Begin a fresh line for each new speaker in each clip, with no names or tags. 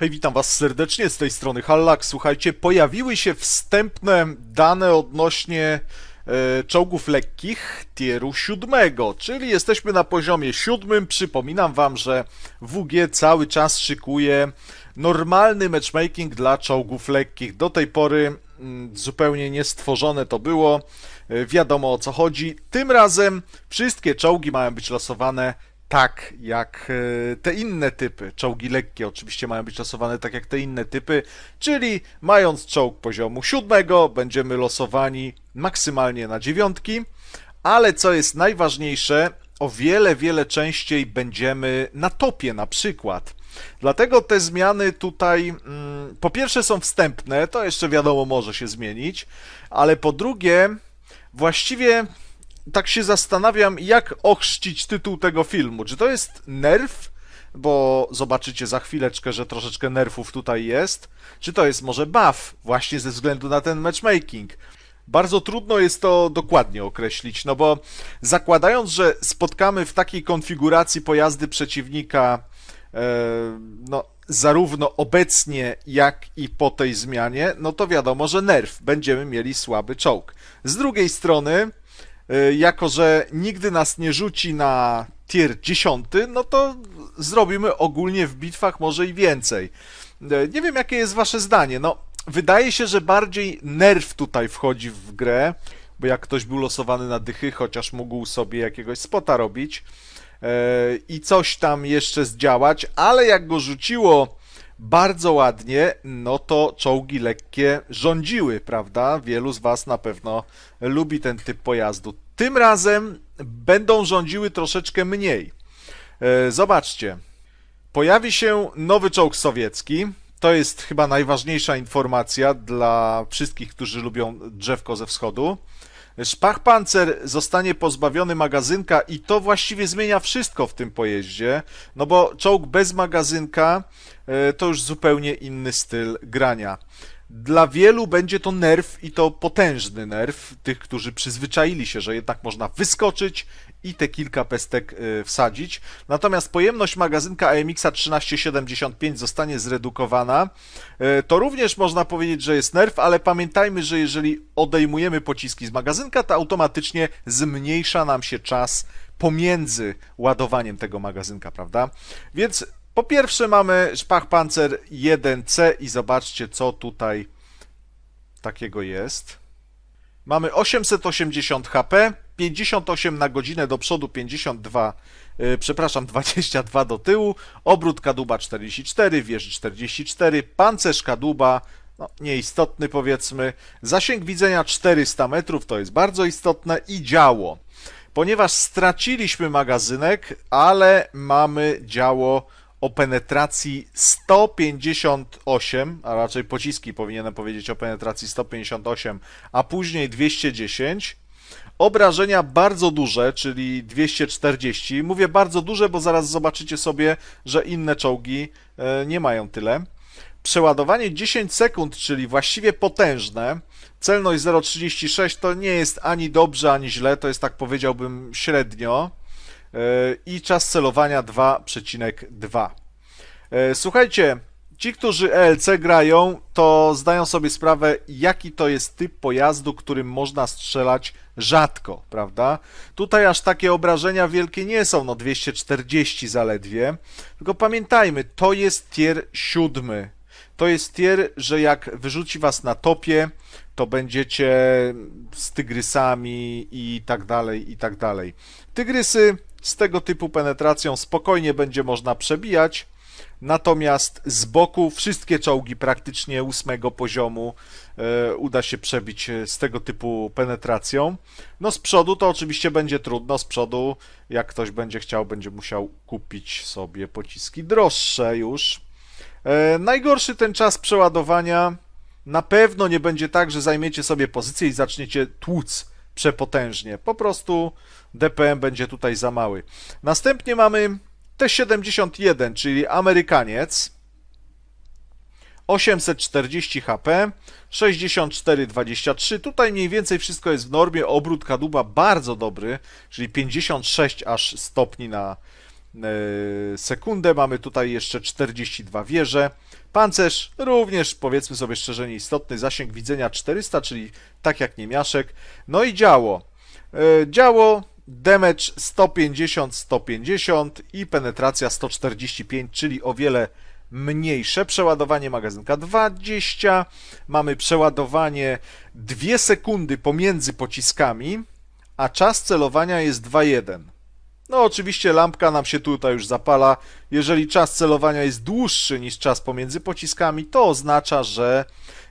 Hej, witam Was serdecznie z tej strony Hallak. Słuchajcie, pojawiły się wstępne dane odnośnie e, czołgów lekkich tieru 7, czyli jesteśmy na poziomie 7. Przypominam Wam, że WG cały czas szykuje normalny matchmaking dla czołgów lekkich. Do tej pory mm, zupełnie niestworzone to było, e, wiadomo o co chodzi. Tym razem wszystkie czołgi mają być losowane tak jak e, te inne typy. Czołgi lekkie oczywiście mają być losowane tak jak te inne typy, czyli mając czołg poziomu siódmego, będziemy losowani maksymalnie na dziewiątki, ale co jest najważniejsze, o wiele, wiele częściej będziemy na topie na przykład. Dlatego te zmiany tutaj, mm, po pierwsze, są wstępne, to jeszcze wiadomo, może się zmienić, ale po drugie, właściwie tak się zastanawiam, jak ochrzcić tytuł tego filmu. Czy to jest nerw? Bo zobaczycie za chwileczkę, że troszeczkę nerfów tutaj jest. Czy to jest może buff, właśnie ze względu na ten matchmaking? Bardzo trudno jest to dokładnie określić, no bo zakładając, że spotkamy w takiej konfiguracji pojazdy przeciwnika, e, no, zarówno obecnie, jak i po tej zmianie, no to wiadomo, że nerw będziemy mieli słaby czołg. Z drugiej strony, E, jako że nigdy nas nie rzuci na tier 10, no to zrobimy ogólnie w bitwach może i więcej. E, nie wiem, jakie jest wasze zdanie. No, wydaje się, że bardziej nerw tutaj wchodzi w grę, bo jak ktoś był losowany na dychy, chociaż mógł sobie jakiegoś spota robić, e, i coś tam jeszcze zdziałać, ale jak go rzuciło bardzo ładnie, no to czołgi lekkie rządziły, prawda? Wielu z Was na pewno lubi ten typ pojazdu. Tym razem będą rządziły troszeczkę mniej. E, zobaczcie, pojawi się nowy czołg sowiecki. To jest chyba najważniejsza informacja dla wszystkich, którzy lubią drzewko ze wschodu. Szpachpancer zostanie pozbawiony magazynka i to właściwie zmienia wszystko w tym pojeździe, no bo czołg bez magazynka e, to już zupełnie inny styl grania. Dla wielu będzie to nerw i to potężny nerw tych, którzy przyzwyczaili się, że jednak można wyskoczyć i te kilka pestek y, wsadzić. Natomiast pojemność magazynka AMX 1375 zostanie zredukowana. Y, to również można powiedzieć, że jest nerw, ale pamiętajmy, że jeżeli odejmujemy pociski z magazynka, to automatycznie zmniejsza nam się czas pomiędzy ładowaniem tego magazynka, prawda? Więc po pierwsze mamy Szpachpancer 1C i zobaczcie co tutaj takiego jest. Mamy 880 HP, 58 na godzinę do przodu, 52, yy, przepraszam, 22 do tyłu, obrót kadłuba 44, wieży 44, pancerz kadłuba, no, nieistotny powiedzmy, zasięg widzenia 400 metrów, to jest bardzo istotne i działo. Ponieważ straciliśmy magazynek, ale mamy działo o penetracji 158, a raczej pociski powinienem powiedzieć o penetracji 158, a później 210. Obrażenia bardzo duże, czyli 240. Mówię bardzo duże, bo zaraz zobaczycie sobie, że inne czołgi e, nie mają tyle. Przeładowanie 10 sekund, czyli właściwie potężne. Celność 0,36 to nie jest ani dobrze, ani źle, to jest tak powiedziałbym średnio. E, i czas celowania 2,2. E, słuchajcie, ci, którzy ELC grają, to zdają sobie sprawę, jaki to jest typ pojazdu, którym można strzelać rzadko, prawda? Tutaj aż takie obrażenia wielkie nie są, no 240 zaledwie. Tylko pamiętajmy, to jest tier 7. To jest tier, że jak wyrzuci was na topie, to będziecie z tygrysami i tak dalej, i tak dalej. Tygrysy z tego typu penetracją spokojnie będzie można przebijać, natomiast z boku wszystkie czołgi praktycznie ósmego poziomu e, uda się przebić e, z tego typu penetracją. No z przodu to oczywiście będzie trudno, z przodu jak ktoś będzie chciał, będzie musiał kupić sobie pociski droższe już. E, najgorszy ten czas przeładowania na pewno nie będzie tak, że zajmiecie sobie pozycję i zaczniecie tłuc przepotężnie. Po prostu DPM będzie tutaj za mały. Następnie mamy T-71, czyli Amerykaniec. 840 HP, 64,23. Tutaj mniej więcej wszystko jest w normie. Obrót kadłuba bardzo dobry, czyli 56 aż stopni na E, sekundę. Mamy tutaj jeszcze 42 wieże. Pancerz również, powiedzmy sobie szczerze, nieistotny. Zasięg widzenia 400, czyli tak jak niemiaszek. No i działo. E, działo, damage 150-150 i penetracja 145, czyli o wiele mniejsze. Przeładowanie magazynka 20. Mamy przeładowanie 2 sekundy pomiędzy pociskami, a czas celowania jest 2,1. No oczywiście lampka nam się tutaj już zapala. Jeżeli czas celowania jest dłuższy niż czas pomiędzy pociskami, to oznacza, że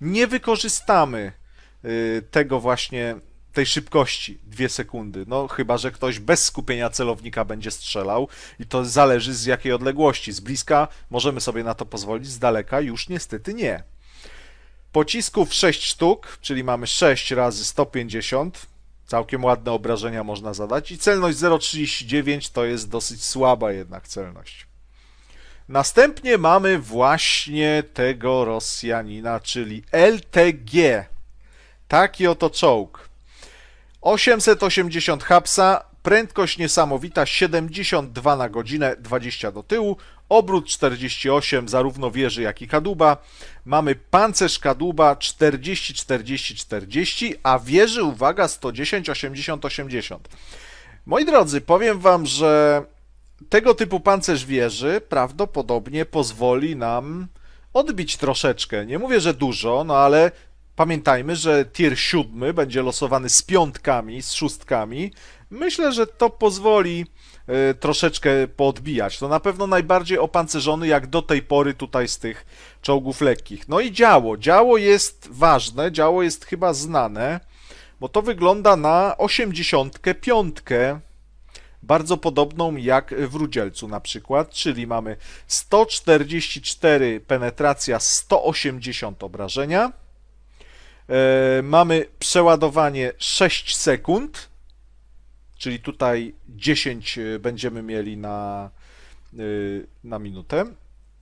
nie wykorzystamy y, tego właśnie tej szybkości dwie sekundy. No chyba, że ktoś bez skupienia celownika będzie strzelał i to zależy z jakiej odległości. Z bliska możemy sobie na to pozwolić, z daleka już niestety nie. Pocisków 6 sztuk, czyli mamy 6 razy 150 Całkiem ładne obrażenia można zadać. I celność 0,39 to jest dosyć słaba jednak celność. Następnie mamy właśnie tego Rosjanina, czyli LTG. Taki oto czołg. 880 hapsa, prędkość niesamowita 72 na godzinę, 20 do tyłu, obrót 48 zarówno wieży jak i kadłuba. Mamy pancerz kadłuba 40 40 40, a wieży uwaga 110 80 80. Moi drodzy, powiem wam, że tego typu pancerz wieży prawdopodobnie pozwoli nam odbić troszeczkę. Nie mówię, że dużo, no ale pamiętajmy, że tier 7 będzie losowany z piątkami, z szóstkami. Myślę, że to pozwoli Y, troszeczkę poodbijać. To na pewno najbardziej opancerzony jak do tej pory tutaj z tych czołgów lekkich. No i działo. Działo jest ważne, działo jest chyba znane, bo to wygląda na 85 bardzo podobną jak w Rudzielcu na przykład, czyli mamy 144 penetracja, 180 obrażenia, e, mamy przeładowanie 6 sekund, Czyli tutaj 10 y, będziemy mieli na, y, na minutę.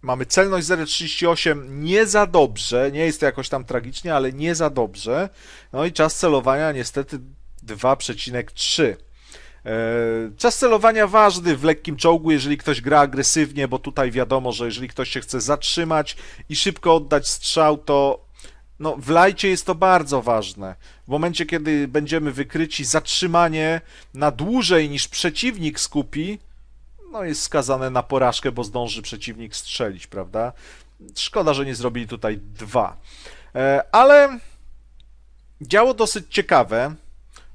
Mamy celność 0,38, nie za dobrze, nie jest to jakoś tam tragicznie, ale nie za dobrze. No i czas celowania niestety 2,3. E, czas celowania ważny w lekkim czołgu, jeżeli ktoś gra agresywnie, bo tutaj wiadomo, że jeżeli ktoś się chce zatrzymać i szybko oddać strzał, to no, w lajcie jest to bardzo ważne. W momencie, kiedy będziemy wykryci, zatrzymanie na dłużej niż przeciwnik skupi, no jest skazane na porażkę, bo zdąży przeciwnik strzelić, prawda? Szkoda, że nie zrobili tutaj dwa. E, ale działo dosyć ciekawe.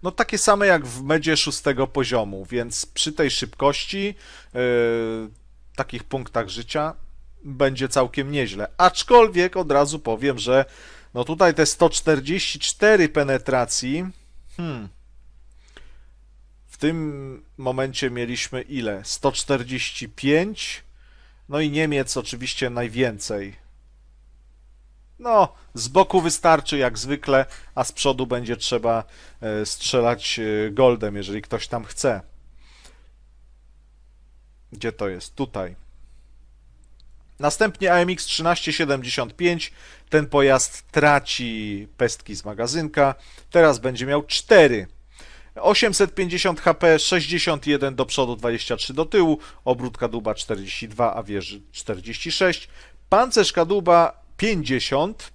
No takie same jak w medzie szóstego poziomu, więc przy tej szybkości, yy, takich punktach życia będzie całkiem nieźle. Aczkolwiek od razu powiem, że no tutaj te 144 penetracji. Hmm. W tym momencie mieliśmy ile? 145. No i Niemiec oczywiście najwięcej. No, z boku wystarczy jak zwykle, a z przodu będzie trzeba e, strzelać e, goldem, jeżeli ktoś tam chce. Gdzie to jest? Tutaj. Następnie AMX 1375, ten pojazd traci pestki z magazynka, teraz będzie miał 4. 850 HP, 61 do przodu, 23 do tyłu, obrót kadłuba 42, a wieży 46, pancerz kadłuba 50,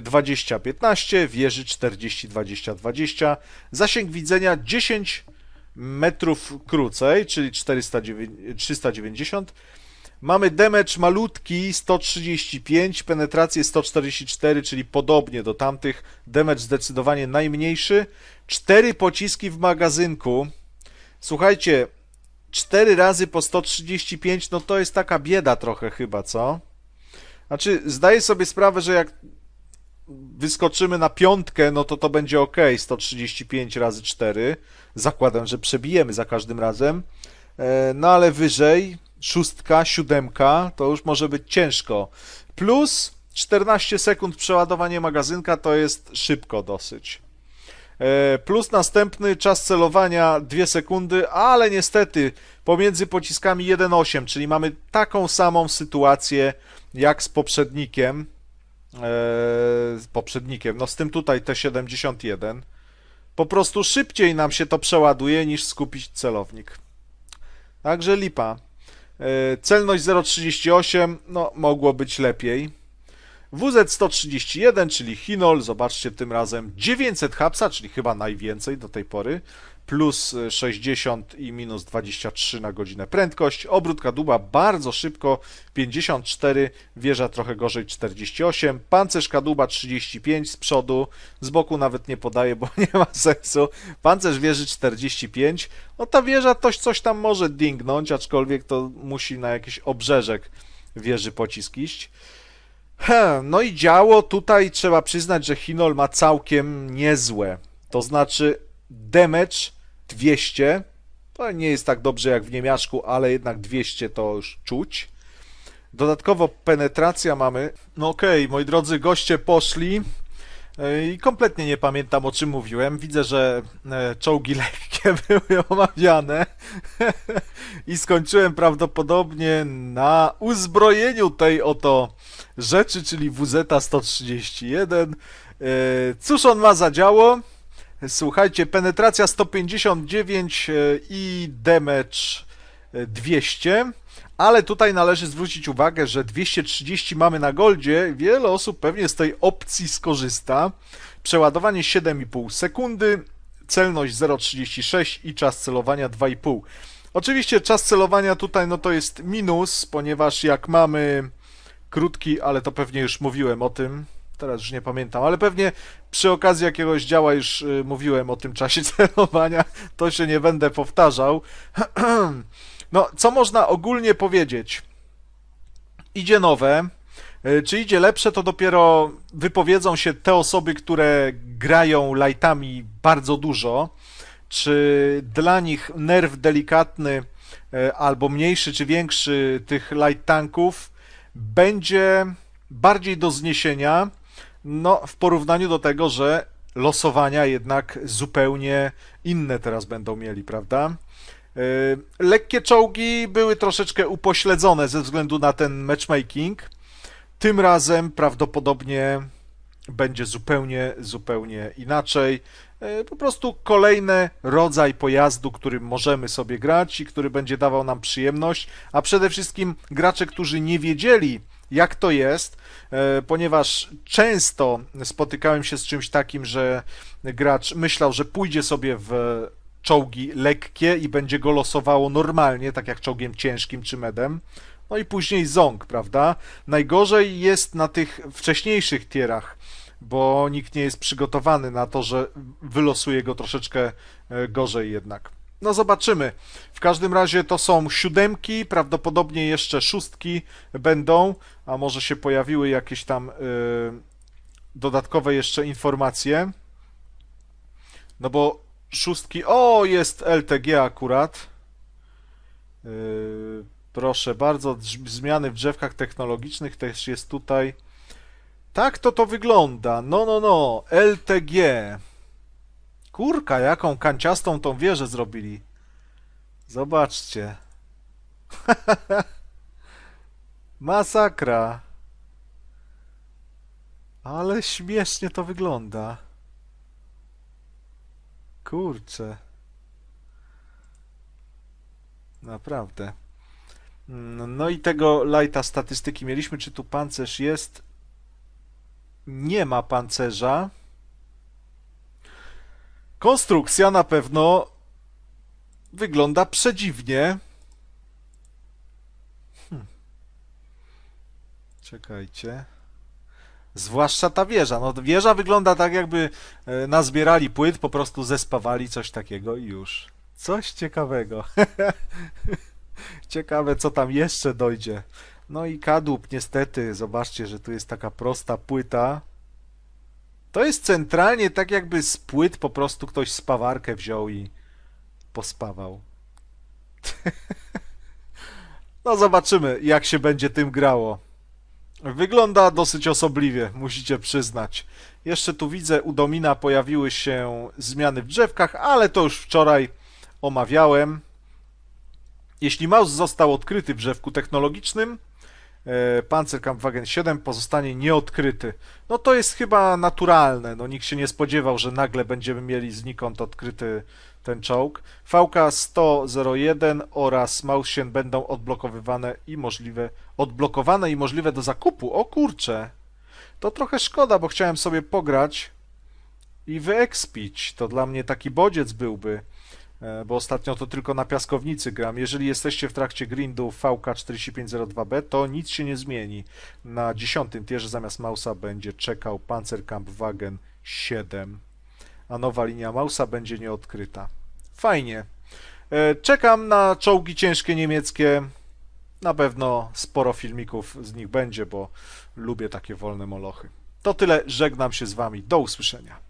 20-15, wieży 40-20-20, zasięg widzenia 10 metrów krócej, czyli 400, 390 Mamy damage malutki 135, penetrację 144, czyli podobnie do tamtych. Damage zdecydowanie najmniejszy. Cztery pociski w magazynku. Słuchajcie, 4 razy po 135, no to jest taka bieda trochę chyba, co? Znaczy, zdaję sobie sprawę, że jak wyskoczymy na piątkę, no to to będzie ok, 135 razy 4. Zakładam, że przebijemy za każdym razem. E, no ale wyżej, szóstka, siódemka, to już może być ciężko. Plus 14 sekund przeładowanie magazynka to jest szybko dosyć. E, plus następny czas celowania 2 sekundy, ale niestety pomiędzy pociskami 1.8, czyli mamy taką samą sytuację jak z poprzednikiem. E, z poprzednikiem, no z tym tutaj T71. Po prostu szybciej nam się to przeładuje niż skupić celownik. Także lipa. E, celność 0,38, no mogło być lepiej. WZ-131, czyli Hinol, zobaczcie tym razem 900 hapsa, czyli chyba najwięcej do tej pory plus 60 i minus 23 na godzinę prędkość. Obrótka duba bardzo szybko 54, wieża trochę gorzej 48, pancerz kadłuba 35 z przodu, z boku nawet nie podaje, bo nie ma sensu. Pancerz wieży 45. No ta wieża toś coś tam może dingnąć, aczkolwiek to musi na jakiś obrzeżek wieży pocisk iść. no i działo tutaj trzeba przyznać, że Hinol ma całkiem niezłe. To znaczy damage 200. To nie jest tak dobrze jak w Niemiaszku, ale jednak 200 to już czuć. Dodatkowo penetracja mamy. No okej, okay, moi drodzy, goście poszli. E, I kompletnie nie pamiętam o czym mówiłem. Widzę, że e, czołgi lekkie były omawiane. I skończyłem prawdopodobnie na uzbrojeniu tej oto rzeczy, czyli WZ-131. E, cóż on ma za działo? Słuchajcie, penetracja 159 e, i damage 200. E, ale tutaj należy zwrócić uwagę, że 230 mamy na goldzie. Wiele osób pewnie z tej opcji skorzysta. Przeładowanie 7,5 sekundy, celność 0,36 i czas celowania 2,5. Oczywiście czas celowania tutaj no to jest minus, ponieważ jak mamy krótki, ale to pewnie już mówiłem o tym, teraz już nie pamiętam, ale pewnie przy okazji jakiegoś działa już y, mówiłem o tym czasie celowania, to się nie będę powtarzał. No, co można ogólnie powiedzieć? Idzie nowe, e, czy idzie lepsze, to dopiero wypowiedzą się te osoby, które grają lightami bardzo dużo. Czy dla nich nerw delikatny, e, albo mniejszy czy większy tych light tanków, będzie bardziej do zniesienia no, w porównaniu do tego, że losowania jednak zupełnie inne teraz będą mieli, prawda? Y, lekkie czołgi były troszeczkę upośledzone ze względu na ten matchmaking. Tym razem prawdopodobnie będzie zupełnie, zupełnie inaczej. Y, po prostu kolejny rodzaj pojazdu, którym możemy sobie grać i który będzie dawał nam przyjemność, a przede wszystkim gracze, którzy nie wiedzieli, jak to jest, e, ponieważ często spotykałem się z czymś takim, że gracz myślał, że pójdzie sobie w czołgi lekkie i będzie go losowało normalnie, tak jak czołgiem ciężkim czy medem. No i później ząg, prawda? Najgorzej jest na tych wcześniejszych tierach, bo nikt nie jest przygotowany na to, że wylosuje go troszeczkę e, gorzej jednak. No zobaczymy. W każdym razie to są siódemki, prawdopodobnie jeszcze szóstki będą, a może się pojawiły jakieś tam yy, dodatkowe jeszcze informacje. No bo szóstki, o jest LTG akurat. Yy, proszę bardzo, zmiany w drzewkach technologicznych też jest tutaj. Tak to to wygląda. No, no, no. LTG. Kurka, jaką kanciastą tą wieżę zrobili. Zobaczcie. Masakra. Ale śmiesznie to wygląda. Kurczę. Naprawdę. Mm, no i tego lajta statystyki mieliśmy. Czy tu pancerz jest? Nie ma pancerza. Konstrukcja na pewno wygląda przedziwnie. Hmm. Czekajcie. Zwłaszcza ta wieża. No, wieża wygląda tak, jakby e, nazbierali płyt, po prostu zespawali coś takiego i już. Coś ciekawego. Ciekawe, co tam jeszcze dojdzie. No i kadłub, niestety, zobaczcie, że tu jest taka prosta płyta. To jest centralnie tak jakby z płyt po prostu ktoś spawarkę wziął i pospawał. no zobaczymy, jak się będzie tym grało. Wygląda dosyć osobliwie, musicie przyznać. Jeszcze tu widzę, u Domina pojawiły się zmiany w drzewkach, ale to już wczoraj omawiałem. Jeśli mouse został odkryty w drzewku technologicznym, E, Panzerkampfwagen 7 pozostanie nieodkryty. No to jest chyba naturalne, no nikt się nie spodziewał, że nagle będziemy mieli znikąd odkryty ten czołg. VK 101 oraz Mausien będą odblokowywane i możliwe, odblokowane i możliwe do zakupu. O kurcze, to trochę szkoda, bo chciałem sobie pograć i wyekspić. To dla mnie taki bodziec byłby. E, bo ostatnio to tylko na piaskownicy gram. Jeżeli jesteście w trakcie grindu VK4502B, to nic się nie zmieni. Na dziesiątym tierze zamiast Mausa będzie czekał Panzerkampfwagen 7, a nowa linia Mausa będzie nieodkryta. Fajnie. E, czekam na czołgi ciężkie niemieckie. Na pewno sporo filmików z nich będzie, bo lubię takie wolne molochy. To tyle, żegnam się z Wami. Do usłyszenia.